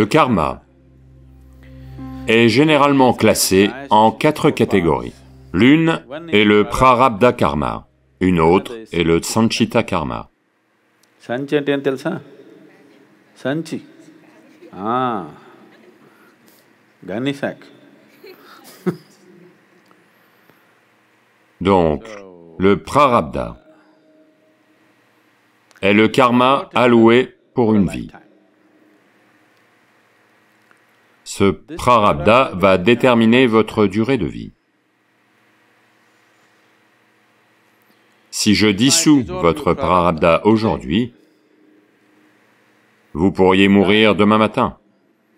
Le karma est généralement classé en quatre catégories. L'une est le prarabdha karma, une autre est le sanchita karma. Sanchita, Ah, Donc, le prarabdha est le karma alloué pour une vie. Ce prarabda va déterminer votre durée de vie. Si je dissous votre prarabda aujourd'hui, vous pourriez mourir demain matin.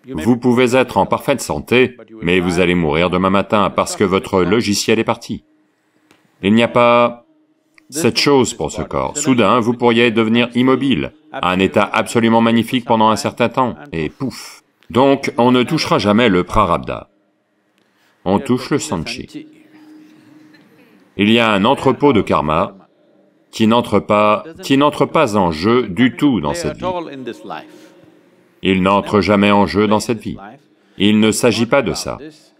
Vous pouvez être en parfaite santé, mais vous allez mourir demain matin parce que votre logiciel est parti. Il n'y a pas cette chose pour ce corps. Soudain, vous pourriez devenir immobile, à un état absolument magnifique pendant un certain temps, et pouf, donc, on ne touchera jamais le prarabdha. On touche le sanchi. Il y a un entrepôt de karma qui n'entre pas, qui n'entre pas en jeu du tout dans cette vie. Il n'entre jamais en jeu dans cette vie. Il ne s'agit pas de ça,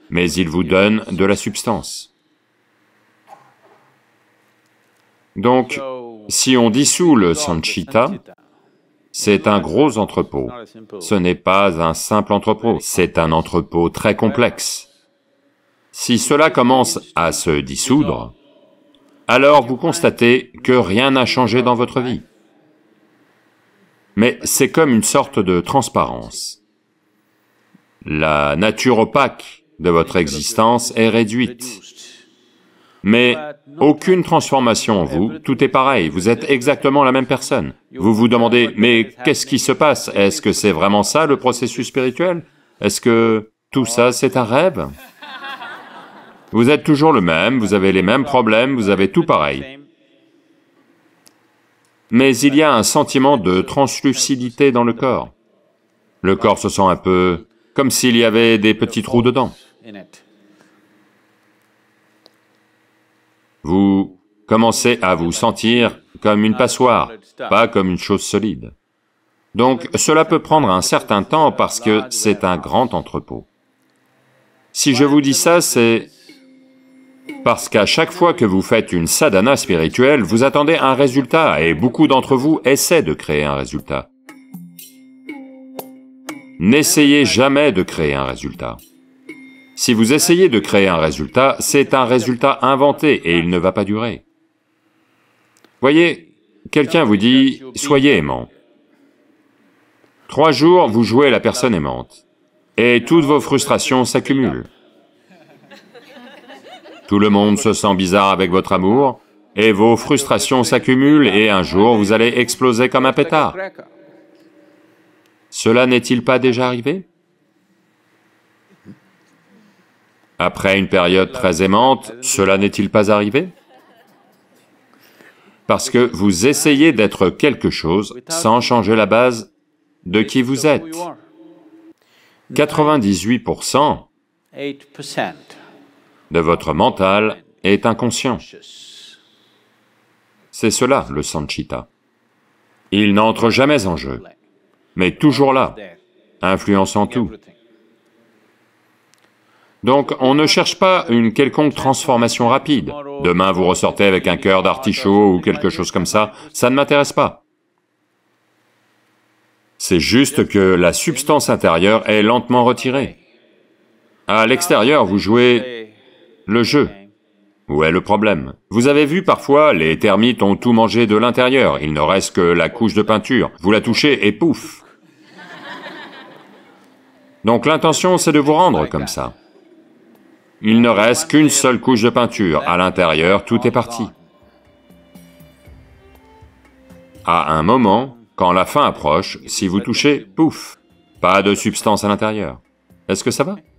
mais il vous donne de la substance. Donc, si on dissout le sanchita, c'est un gros entrepôt. Ce n'est pas un simple entrepôt, c'est un entrepôt très complexe. Si cela commence à se dissoudre, alors vous constatez que rien n'a changé dans votre vie. Mais c'est comme une sorte de transparence. La nature opaque de votre existence est réduite mais aucune transformation en vous, tout est pareil, vous êtes exactement la même personne. Vous vous demandez, mais qu'est-ce qui se passe Est-ce que c'est vraiment ça le processus spirituel Est-ce que tout ça c'est un rêve Vous êtes toujours le même, vous avez les mêmes problèmes, vous avez tout pareil. Mais il y a un sentiment de translucidité dans le corps. Le corps se sent un peu comme s'il y avait des petits trous dedans. vous commencez à vous sentir comme une passoire, pas comme une chose solide. Donc cela peut prendre un certain temps parce que c'est un grand entrepôt. Si je vous dis ça, c'est parce qu'à chaque fois que vous faites une sadhana spirituelle, vous attendez un résultat, et beaucoup d'entre vous essaient de créer un résultat. N'essayez jamais de créer un résultat. Si vous essayez de créer un résultat, c'est un résultat inventé et il ne va pas durer. Voyez, quelqu'un vous dit, soyez aimant. Trois jours, vous jouez la personne aimante, et toutes vos frustrations s'accumulent. Tout le monde se sent bizarre avec votre amour, et vos frustrations s'accumulent et un jour vous allez exploser comme un pétard. Cela n'est-il pas déjà arrivé Après une période très aimante, cela n'est-il pas arrivé Parce que vous essayez d'être quelque chose sans changer la base de qui vous êtes. 98% de votre mental est inconscient. C'est cela le sanchita. Il n'entre jamais en jeu, mais toujours là, influençant tout. Donc on ne cherche pas une quelconque transformation rapide. Demain vous ressortez avec un cœur d'artichaut ou quelque chose comme ça, ça ne m'intéresse pas. C'est juste que la substance intérieure est lentement retirée. À l'extérieur, vous jouez le jeu. Où est le problème Vous avez vu parfois, les termites ont tout mangé de l'intérieur, il ne reste que la couche de peinture, vous la touchez et pouf Donc l'intention, c'est de vous rendre comme ça. Il ne reste qu'une seule couche de peinture, à l'intérieur, tout est parti. À un moment, quand la fin approche, si vous touchez, pouf, pas de substance à l'intérieur. Est-ce que ça va